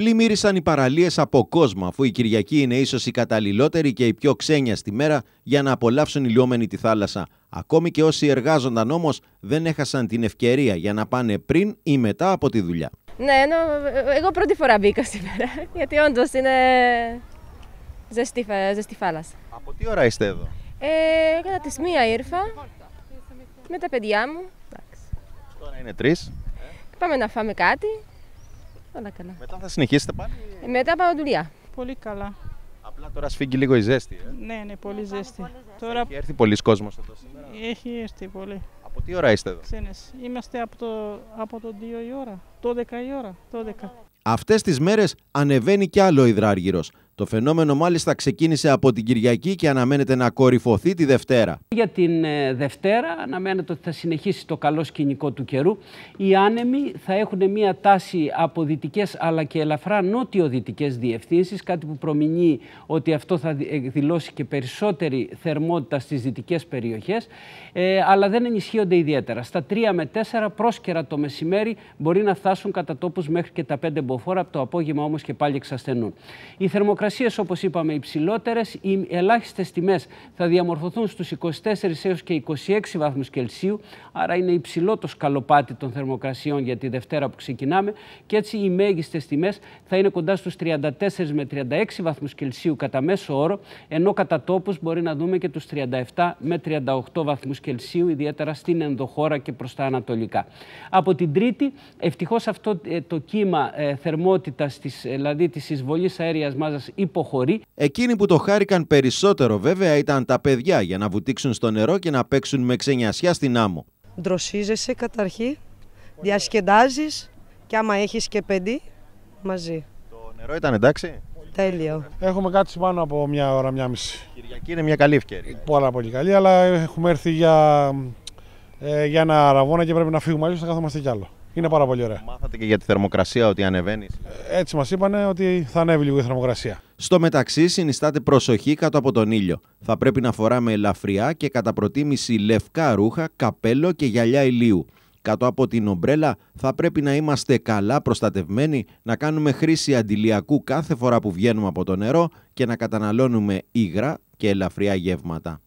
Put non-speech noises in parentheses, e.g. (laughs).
πλημμύρισαν οι παραλίες από κόσμο, αφού η Κυριακή είναι ίσως η καταλληλότερη και η πιο ξένια στη μέρα για να απολαύσουν λιώμενοι τη θάλασσα. Ακόμη και όσοι εργάζονταν όμως δεν έχασαν την ευκαιρία για να πάνε πριν ή μετά από τη δουλειά. Ναι, ενώ ε, εγώ πρώτη φορά μπήκα σήμερα, (laughs) γιατί όντως είναι ζεστή, ζεστή θάλασσα. Από τι ώρα είστε εδώ? Ε, κατά τις μία ήρθα, με τα παιδιά μου. Τώρα είναι τρεις. Πάμε να φάμε κάτι Όλα καλά. Μετά θα συνεχίσετε πάλι. Ε, μετά πάω δουλειά. Πολύ καλά. Απλά τώρα σφίγγει λίγο η ζέστη. Ε. Ναι, ναι, πολύ ζέστη. Τώρα... Έχει έρθει πολλοί κόσμος εδώ σήμερα. Έχει έρθει πολύ. Από τι ώρα είστε εδώ. Ξένες. Είμαστε από το, από το 2 η ώρα, το 12 η ώρα. το Αυτέ Αυτές τις μέρες ανεβαίνει κι άλλο υδράργυρος. Το φαινόμενο μάλιστα ξεκίνησε από την Κυριακή και αναμένεται να κορυφωθεί τη Δευτέρα. Για την ε, Δευτέρα αναμένεται ότι θα συνεχίσει το καλό σκηνικό του καιρού. Οι άνεμοι θα έχουν μια τάση από δυτικές αλλά και ελαφρά νότιο-δυτικέ διευθύνσεις, κάτι που προμηνεί ότι αυτό θα ε, δηλώσει και περισσότερη θερμότητα στις δυτικές περιοχές, ε, αλλά δεν ενισχύονται ιδιαίτερα. Στα 3 με 4 πρόσκαιρα το μεσημέρι μπορεί να φτάσουν κατά τόπους μέχρι και τα 5 μποφόρα. από το απόγευμα όμως και πάλι εξασθενούν. Η θερμοκρασία θερμοκρασίε, όπως είπαμε υψηλότερες, οι ελάχιστες τιμές θα διαμορφωθούν στους 24 έως και 26 βαθμούς Κελσίου, άρα είναι υψηλό το σκαλοπάτι των θερμοκρασιών για τη Δευτέρα που ξεκινάμε και έτσι οι μέγιστες τιμές θα είναι κοντά στους 34 με 36 βαθμούς Κελσίου κατά μέσο όρο, ενώ κατά τόπους μπορεί να δούμε και τους 37 με 38 βαθμούς Κελσίου, ιδιαίτερα στην ενδοχώρα και προς τα ανατολικά. Από την Τρίτη, ευτυχώς αυτό ε, το κύμα ε, θερμότητας, ε, δηλαδή της εισβολής αέριας μάζας υποχωρεί. Εκείνοι που το χάρηκαν περισσότερο βέβαια ήταν τα παιδιά για να βουτήξουν στο νερό και να παίξουν με ξενιασιά στην άμμο. Ντροσίζεσαι καταρχήν, διασκεδάζεις και άμα έχεις και παιδί μαζί. Το νερό ήταν εντάξει. Τέλειο. Έχουμε κάτι πάνω από μια ώρα, μια μισή. Κυριακή είναι μια καλή ευκαιρία. Πολλά πολύ καλή, αλλά έχουμε έρθει για, ε, για ένα αραβόνα και πρέπει να φύγουμε. αλλιώς θα καθόμαστε κι άλλο. Είναι πάρα πολύ ωραία. Μάθατε και για τη θερμοκρασία ότι ανεβαίνεις. Ε, έτσι μας είπανε ότι θα ανέβει λίγο η θερμοκρασία. Στο μεταξύ, συνιστάται προσοχή κάτω από τον ήλιο. Θα πρέπει να φοράμε ελαφριά και κατά προτίμηση λευκά ρούχα, καπέλο και γυαλιά ηλίου. Κάτω από την ομπρέλα θα πρέπει να είμαστε καλά προστατευμένοι, να κάνουμε χρήση αντιλιακού κάθε φορά που βγαίνουμε από το νερό και να καταναλώνουμε υγρά και ελαφριά γεύματα.